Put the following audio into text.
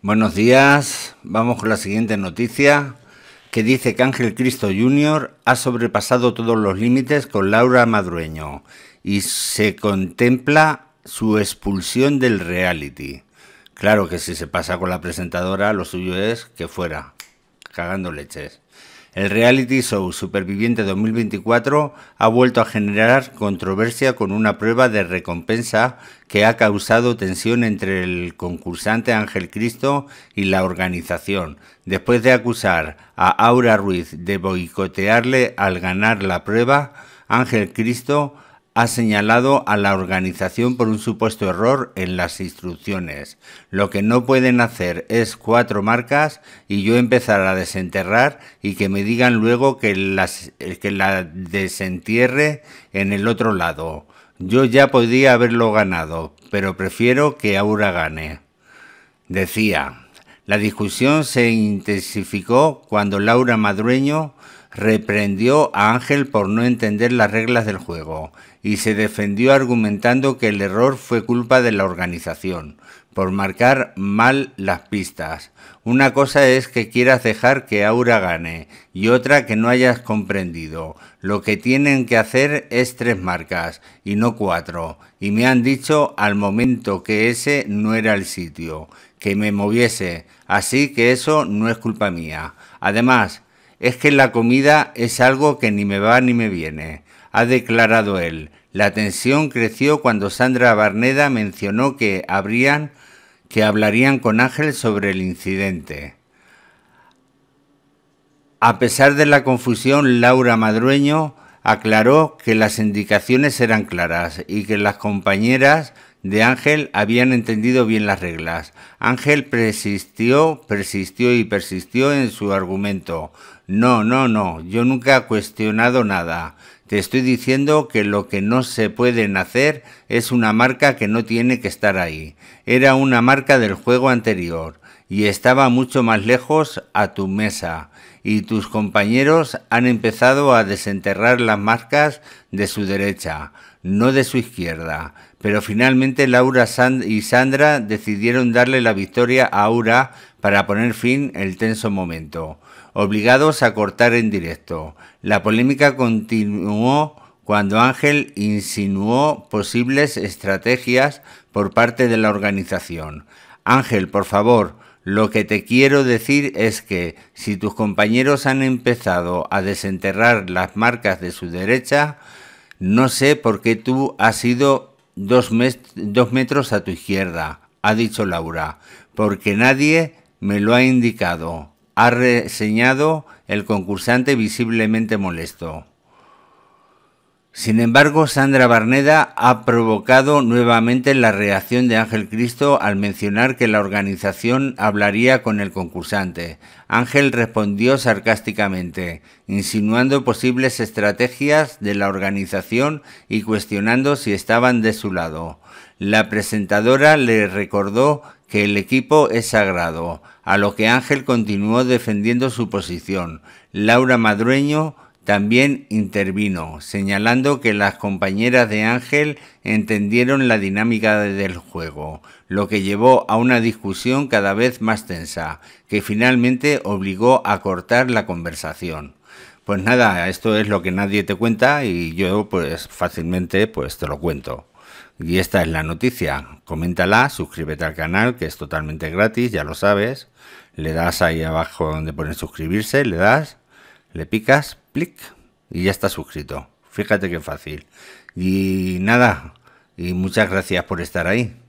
Buenos días, vamos con la siguiente noticia que dice que Ángel Cristo Jr. ha sobrepasado todos los límites con Laura Madrueño y se contempla su expulsión del reality. Claro que si se pasa con la presentadora, lo suyo es que fuera, cagando leches. El reality show Superviviente 2024 ha vuelto a generar controversia con una prueba de recompensa que ha causado tensión entre el concursante Ángel Cristo y la organización, después de acusar a Aura Ruiz de boicotearle al ganar la prueba, Ángel Cristo ha señalado a la organización por un supuesto error en las instrucciones. Lo que no pueden hacer es cuatro marcas y yo empezar a desenterrar y que me digan luego que, las, eh, que la desentierre en el otro lado. Yo ya podría haberlo ganado, pero prefiero que Aura gane. Decía, la discusión se intensificó cuando Laura Madrueño reprendió a Ángel por no entender las reglas del juego y se defendió argumentando que el error fue culpa de la organización, por marcar mal las pistas. Una cosa es que quieras dejar que Aura gane y otra que no hayas comprendido. Lo que tienen que hacer es tres marcas y no cuatro. Y me han dicho al momento que ese no era el sitio, que me moviese. Así que eso no es culpa mía. Además, es que la comida es algo que ni me va ni me viene, ha declarado él. La tensión creció cuando Sandra Barneda mencionó que habrían que hablarían con Ángel sobre el incidente. A pesar de la confusión, Laura Madrueño aclaró que las indicaciones eran claras y que las compañeras de Ángel habían entendido bien las reglas. Ángel persistió, persistió y persistió en su argumento. No, no, no, yo nunca he cuestionado nada. Te estoy diciendo que lo que no se puede hacer es una marca que no tiene que estar ahí. Era una marca del juego anterior y estaba mucho más lejos a tu mesa, y tus compañeros han empezado a desenterrar las marcas de su derecha, no de su izquierda. Pero finalmente Laura y Sandra decidieron darle la victoria a Aura para poner fin el tenso momento, obligados a cortar en directo. La polémica continuó cuando Ángel insinuó posibles estrategias por parte de la organización. Ángel, por favor, lo que te quiero decir es que si tus compañeros han empezado a desenterrar las marcas de su derecha, no sé por qué tú has ido dos metros a tu izquierda, ha dicho Laura, porque nadie me lo ha indicado, ha reseñado el concursante visiblemente molesto. Sin embargo, Sandra Barneda ha provocado nuevamente la reacción de Ángel Cristo al mencionar que la organización hablaría con el concursante. Ángel respondió sarcásticamente, insinuando posibles estrategias de la organización y cuestionando si estaban de su lado. La presentadora le recordó que el equipo es sagrado, a lo que Ángel continuó defendiendo su posición. Laura Madrueño también intervino, señalando que las compañeras de Ángel entendieron la dinámica del juego, lo que llevó a una discusión cada vez más tensa, que finalmente obligó a cortar la conversación. Pues nada, esto es lo que nadie te cuenta y yo pues fácilmente pues te lo cuento. Y esta es la noticia. Coméntala, suscríbete al canal que es totalmente gratis, ya lo sabes. Le das ahí abajo donde pone suscribirse, le das, le picas y ya está suscrito. Fíjate qué fácil. Y nada, y muchas gracias por estar ahí.